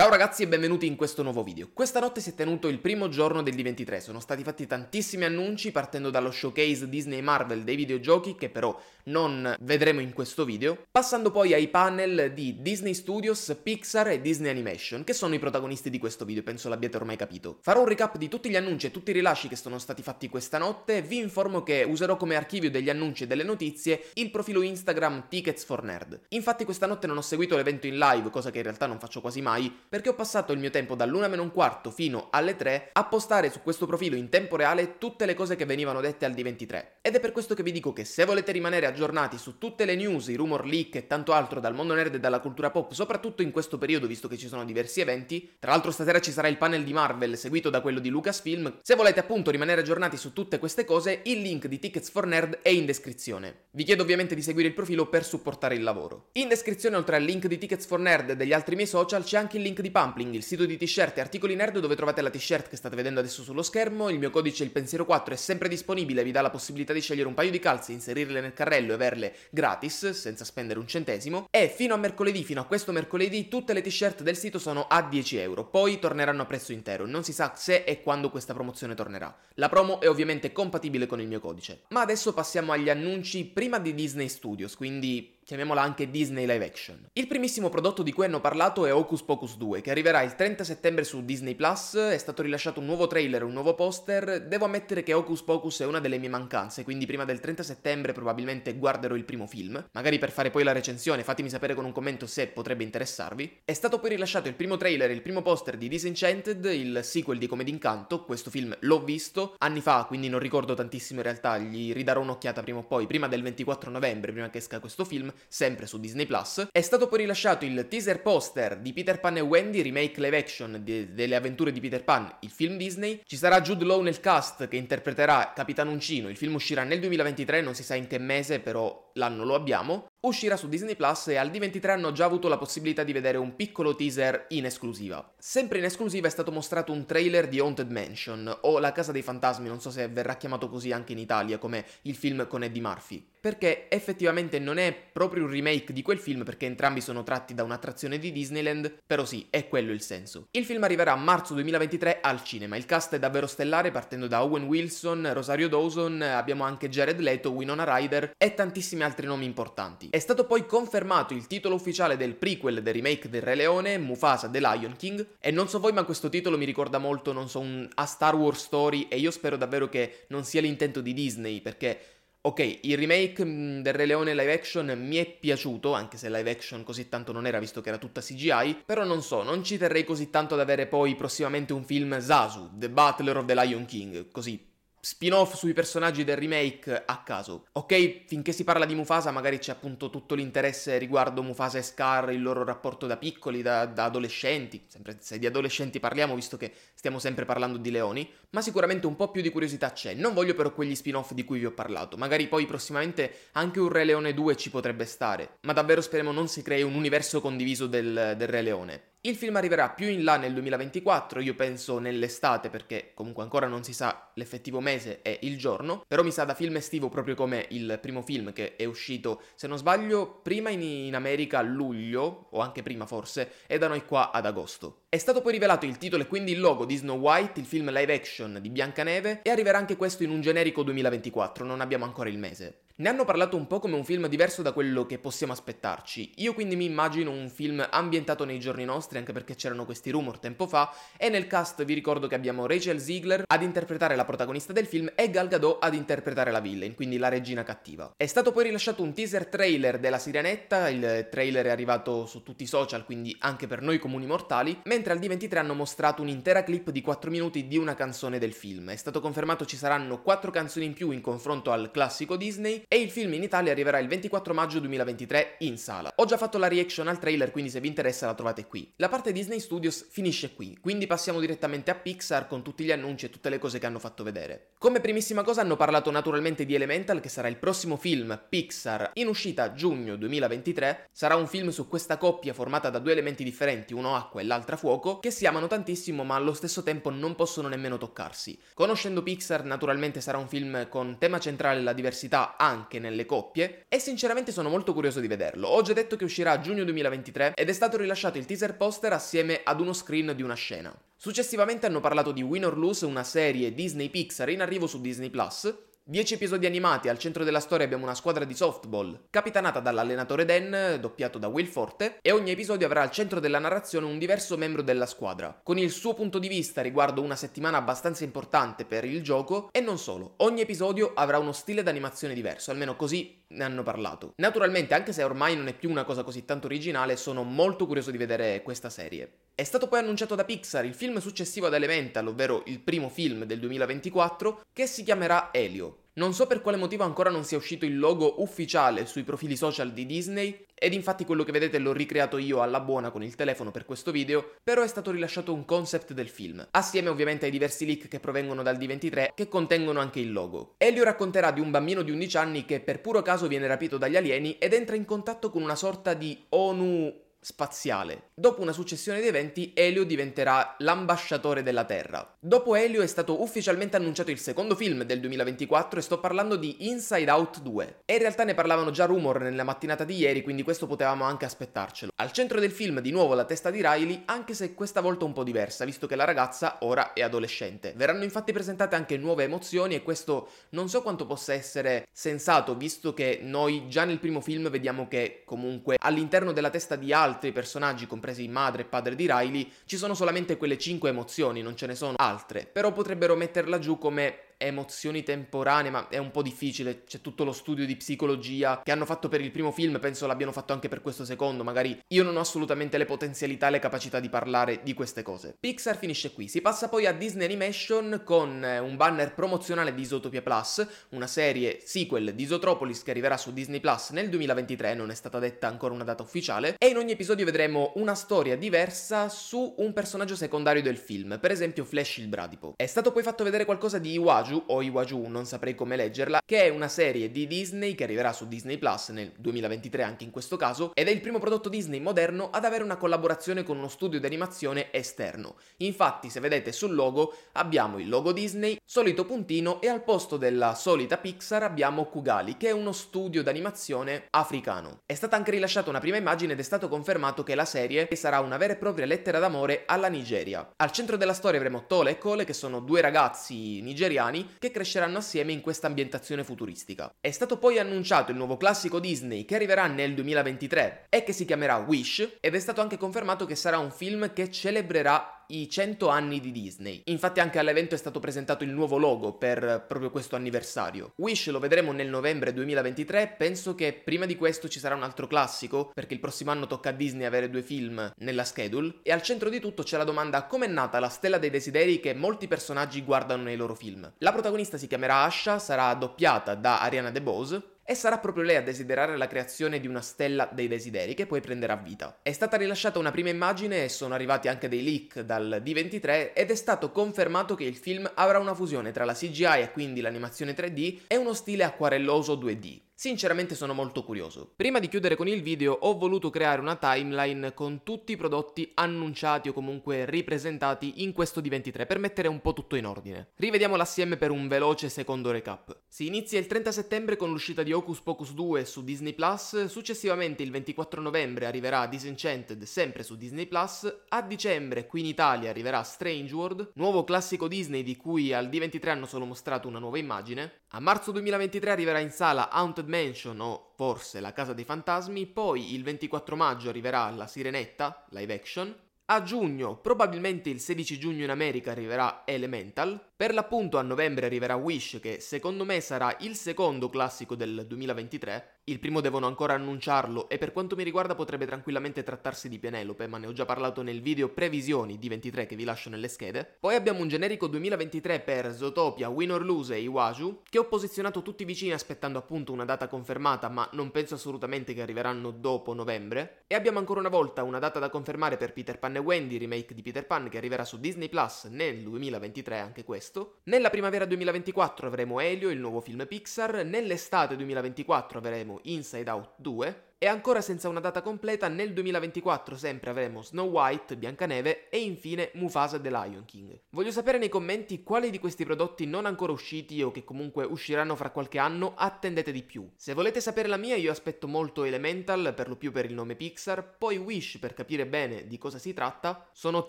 Ciao ragazzi e benvenuti in questo nuovo video. Questa notte si è tenuto il primo giorno del D23, sono stati fatti tantissimi annunci partendo dallo showcase Disney Marvel dei videogiochi che però non vedremo in questo video, passando poi ai panel di Disney Studios, Pixar e Disney Animation, che sono i protagonisti di questo video, penso l'abbiate ormai capito. Farò un recap di tutti gli annunci e tutti i rilasci che sono stati fatti questa notte, vi informo che userò come archivio degli annunci e delle notizie il profilo Instagram Tickets for Nerd. Infatti questa notte non ho seguito l'evento in live, cosa che in realtà non faccio quasi mai, perché ho passato il mio tempo dall'una meno un quarto fino alle 3 a postare su questo profilo in tempo reale tutte le cose che venivano dette al D23. Ed è per questo che vi dico che se volete rimanere aggiornati aggiornati su tutte le news, i rumor leak e tanto altro dal mondo nerd e dalla cultura pop, soprattutto in questo periodo visto che ci sono diversi eventi. Tra l'altro stasera ci sarà il panel di Marvel seguito da quello di Lucasfilm. Se volete appunto rimanere aggiornati su tutte queste cose, il link di Tickets for Nerd è in descrizione. Vi chiedo ovviamente di seguire il profilo per supportare il lavoro. In descrizione oltre al link di Tickets for Nerd e degli altri miei social c'è anche il link di Pumpling, il sito di t-shirt e articoli nerd dove trovate la t-shirt che state vedendo adesso sullo schermo, il mio codice il pensiero 4 è sempre disponibile, vi dà la possibilità di scegliere un paio di calze e inserirle nel carrello bello averle gratis, senza spendere un centesimo. E fino a mercoledì, fino a questo mercoledì, tutte le t-shirt del sito sono a 10 euro, poi torneranno a prezzo intero, non si sa se e quando questa promozione tornerà. La promo è ovviamente compatibile con il mio codice. Ma adesso passiamo agli annunci prima di Disney Studios, quindi chiamiamola anche Disney Live Action. Il primissimo prodotto di cui hanno parlato è Hocus Pocus 2, che arriverà il 30 settembre su Disney Plus, è stato rilasciato un nuovo trailer, un nuovo poster, devo ammettere che Hocus Pocus è una delle mie mancanze, quindi prima del 30 settembre probabilmente guarderò il primo film, magari per fare poi la recensione, fatemi sapere con un commento se potrebbe interessarvi. È stato poi rilasciato il primo trailer il primo poster di Disenchanted, il sequel di Come d'incanto, questo film l'ho visto anni fa, quindi non ricordo tantissimo in realtà, gli ridarò un'occhiata prima o poi, prima del 24 novembre, prima che esca questo film, sempre su Disney Plus. È stato poi rilasciato il teaser poster di Peter Pan e Wendy, remake live action de- delle avventure di Peter Pan, il film Disney. Ci sarà Jude Law nel cast che interpreterà Capitan Uncino. Il film uscirà nel 2023, non si sa in che mese, però l'anno lo abbiamo, uscirà su Disney Plus e al D23 hanno già avuto la possibilità di vedere un piccolo teaser in esclusiva. Sempre in esclusiva è stato mostrato un trailer di Haunted Mansion o La casa dei fantasmi, non so se verrà chiamato così anche in Italia come il film con Eddie Murphy, perché effettivamente non è proprio un remake di quel film perché entrambi sono tratti da un'attrazione di Disneyland, però sì, è quello il senso. Il film arriverà a marzo 2023 al cinema. Il cast è davvero stellare partendo da Owen Wilson, Rosario Dawson, abbiamo anche Jared Leto, Winona Ryder e tantissimi tantissimi altri nomi importanti. È stato poi confermato il titolo ufficiale del prequel del remake del Re Leone, Mufasa The Lion King, e non so voi ma questo titolo mi ricorda molto, non so, un, a Star Wars Story e io spero davvero che non sia l'intento di Disney perché Ok, il remake del Re Leone live action mi è piaciuto, anche se live action così tanto non era visto che era tutta CGI, però non so, non ci terrei così tanto ad avere poi prossimamente un film Zazu, The Butler of the Lion King, così spin-off sui personaggi del remake a caso. Ok, finché si parla di Mufasa magari c'è appunto tutto l'interesse riguardo Mufasa e Scar, il loro rapporto da piccoli, da, da adolescenti, sempre se di adolescenti parliamo visto che stiamo sempre parlando di leoni, ma sicuramente un po' più di curiosità c'è. Non voglio però quegli spin-off di cui vi ho parlato, magari poi prossimamente anche un Re Leone 2 ci potrebbe stare, ma davvero speriamo non si crei un universo condiviso del, del Re Leone. Il film arriverà più in là nel 2024, io penso nell'estate perché comunque ancora non si sa l'effettivo mese e il giorno, però mi sa da film estivo proprio come il primo film che è uscito, se non sbaglio, prima in, America a luglio, o anche prima forse, e da noi qua ad agosto. È stato poi rivelato il titolo e quindi il logo di Snow White, il film live action di Biancaneve, e arriverà anche questo in un generico 2024, non abbiamo ancora il mese. Ne hanno parlato un po' come un film diverso da quello che possiamo aspettarci. Io quindi mi immagino un film ambientato nei giorni nostri, anche perché c'erano questi rumor tempo fa, e nel cast vi ricordo che abbiamo Rachel Ziegler ad interpretare la protagonista del film e Gal Gadot ad interpretare la villain, quindi la regina cattiva. È stato poi rilasciato un teaser trailer della Sirenetta, il trailer è arrivato su tutti i social, quindi anche per noi comuni mortali, mentre mentre al D23 hanno mostrato un'intera clip di 4 minuti di una canzone del film. È stato confermato ci saranno 4 canzoni in più in confronto al classico Disney e il film in Italia arriverà il 24 maggio 2023 in sala. Ho già fatto la reaction al trailer, quindi se vi interessa la trovate qui. La parte Disney Studios finisce qui, quindi passiamo direttamente a Pixar con tutti gli annunci e tutte le cose che hanno fatto vedere. Come primissima cosa hanno parlato naturalmente di Elemental, che sarà il prossimo film Pixar in uscita giugno 2023. Sarà un film su questa coppia formata da due elementi differenti, uno acqua e l'altra fuoco fuoco che si amano tantissimo ma allo stesso tempo non possono nemmeno toccarsi. Conoscendo Pixar naturalmente sarà un film con tema centrale la diversità anche nelle coppie e sinceramente sono molto curioso di vederlo. Ho già detto che uscirà a giugno 2023 ed è stato rilasciato il teaser poster assieme ad uno screen di una scena. Successivamente hanno parlato di Win or Lose, una serie Disney Pixar in arrivo su Disney Plus, Dieci episodi animati, al centro della storia abbiamo una squadra di softball, capitanata dall'allenatore Dan, doppiato da Will Forte, e ogni episodio avrà al centro della narrazione un diverso membro della squadra, con il suo punto di vista riguardo una settimana abbastanza importante per il gioco, e non solo, ogni episodio avrà uno stile d'animazione diverso, almeno così ne hanno parlato. Naturalmente, anche se ormai non è più una cosa così tanto originale, sono molto curioso di vedere questa serie. È stato poi annunciato da Pixar il film successivo ad Elemental, ovvero il primo film del 2024, che si chiamerà Elio. Non so per quale motivo ancora non sia uscito il logo ufficiale sui profili social di Disney, ed infatti quello che vedete l'ho ricreato io alla buona con il telefono per questo video, però è stato rilasciato un concept del film, assieme ovviamente ai diversi leak che provengono dal D23 che contengono anche il logo. Elio racconterà di un bambino di 11 anni che per puro caso viene rapito dagli alieni ed entra in contatto con una sorta di ONU spaziale. Dopo una successione di eventi, Elio diventerà l'ambasciatore della Terra. Dopo Elio è stato ufficialmente annunciato il secondo film del 2024 e sto parlando di Inside Out 2. E in realtà ne parlavano già rumor nella mattinata di ieri, quindi questo potevamo anche aspettarcelo. Al centro del film di nuovo la testa di Riley, anche se questa volta un po' diversa, visto che la ragazza ora è adolescente. Verranno infatti presentate anche nuove emozioni e questo non so quanto possa essere sensato, visto che noi già nel primo film vediamo che comunque all'interno della testa di Al altri personaggi, compresi madre e padre di Riley, ci sono solamente quelle 5 emozioni, non ce ne sono altre, però potrebbero metterla giù come emozioni temporanee, ma è un po' difficile, c'è tutto lo studio di psicologia che hanno fatto per il primo film, penso l'abbiano fatto anche per questo secondo, magari io non ho assolutamente le potenzialità e le capacità di parlare di queste cose. Pixar finisce qui, si passa poi a Disney Animation con eh, un banner promozionale di Isotopia Plus, una serie sequel di Isotropolis che arriverà su Disney Plus nel 2023, non è stata detta ancora una data ufficiale, e in ogni episodio vedremo una storia diversa su un personaggio secondario del film, per esempio Flash il Bradipo. È stato poi fatto vedere qualcosa di Iwaju, Iwaju o Iwaju, non saprei come leggerla, che è una serie di Disney che arriverà su Disney Plus nel 2023 anche in questo caso, ed è il primo prodotto Disney moderno ad avere una collaborazione con uno studio di animazione esterno. Infatti, se vedete sul logo, abbiamo il logo Disney, solito puntino e al posto della solita Pixar abbiamo Kugali, che è uno studio d'animazione africano. È stata anche rilasciata una prima immagine ed è stato confermato che la serie sarà una vera e propria lettera d'amore alla Nigeria. Al centro della storia avremo Tole e Cole, che sono due ragazzi nigeriani brani che cresceranno assieme in questa ambientazione futuristica. È stato poi annunciato il nuovo classico Disney che arriverà nel 2023 e che si chiamerà Wish ed è stato anche confermato che sarà un film che celebrerà i 100 anni di Disney. Infatti anche all'evento è stato presentato il nuovo logo per proprio questo anniversario. Wish lo vedremo nel novembre 2023, penso che prima di questo ci sarà un altro classico, perché il prossimo anno tocca a Disney avere due film nella schedule, e al centro di tutto c'è la domanda com'è nata la stella dei desideri che molti personaggi guardano nei loro film. La protagonista si chiamerà Asha, sarà doppiata da Ariana DeBose, e sarà proprio lei a desiderare la creazione di una stella dei desideri che poi prenderà vita. È stata rilasciata una prima immagine e sono arrivati anche dei leak dal D23 ed è stato confermato che il film avrà una fusione tra la CGI e quindi l'animazione 3D e uno stile acquarelloso 2D. Sinceramente sono molto curioso. Prima di chiudere con il video ho voluto creare una timeline con tutti i prodotti annunciati o comunque ripresentati in questo D23 per mettere un po' tutto in ordine. Rivediamo assieme per un veloce secondo recap. Si inizia il 30 settembre con l'uscita di Hocus Pocus 2 su Disney Plus, successivamente il 24 novembre arriverà Disenchanted sempre su Disney Plus, a dicembre qui in Italia arriverà Strange World, nuovo classico Disney di cui al D23 hanno solo mostrato una nuova immagine, a marzo 2023 arriverà in sala Haunted Mansion o forse La Casa dei Fantasmi, poi il 24 maggio arriverà La Sirenetta, live action, a giugno, probabilmente il 16 giugno in America arriverà Elemental, per l'appunto a novembre arriverà Wish che secondo me sarà il secondo classico del 2023, il primo devono ancora annunciarlo e per quanto mi riguarda potrebbe tranquillamente trattarsi di Penelope, ma ne ho già parlato nel video previsioni di 23 che vi lascio nelle schede. Poi abbiamo un generico 2023 per Zootopia, Win or Lose e Iwaju, che ho posizionato tutti vicini aspettando appunto una data confermata, ma non penso assolutamente che arriveranno dopo novembre. E abbiamo ancora una volta una data da confermare per Peter Pan Wendy, remake di Peter Pan che arriverà su Disney Plus nel 2023 anche questo. Nella primavera 2024 avremo Elio, il nuovo film Pixar, nell'estate 2024 avremo Inside Out 2, e ancora senza una data completa, nel 2024 sempre avremo Snow White, Biancaneve e infine Mufasa The Lion King. Voglio sapere nei commenti quali di questi prodotti non ancora usciti o che comunque usciranno fra qualche anno attendete di più. Se volete sapere la mia io aspetto molto Elemental, per lo più per il nome Pixar, poi Wish per capire bene di cosa si tratta. Sono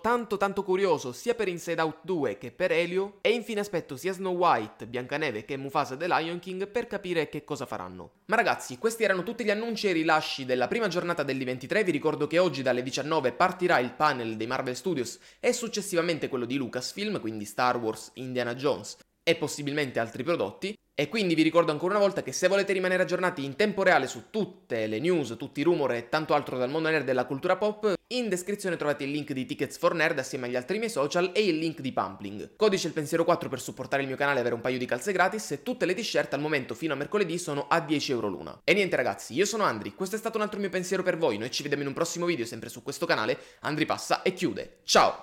tanto tanto curioso sia per Inside Out 2 che per Helio e infine aspetto sia Snow White, Biancaneve che Mufasa The Lion King per capire che cosa faranno. Ma ragazzi, questi erano tutti gli annunci e rilasci rilasci della prima giornata dell'I23 vi ricordo che oggi dalle 19 partirà il panel dei Marvel Studios e successivamente quello di Lucasfilm, quindi Star Wars, Indiana Jones e possibilmente altri prodotti, e quindi vi ricordo ancora una volta che se volete rimanere aggiornati in tempo reale su tutte le news, tutti i rumor e tanto altro dal mondo nerd e della cultura pop, in descrizione trovate il link di Tickets for Nerd assieme agli altri miei social e il link di Pumpling. Codice il pensiero 4 per supportare il mio canale e avere un paio di calze gratis e tutte le t-shirt al momento fino a mercoledì sono a 10 euro l'una. E niente ragazzi, io sono Andri, questo è stato un altro mio pensiero per voi, noi ci vediamo in un prossimo video sempre su questo canale, Andri passa e chiude. Ciao!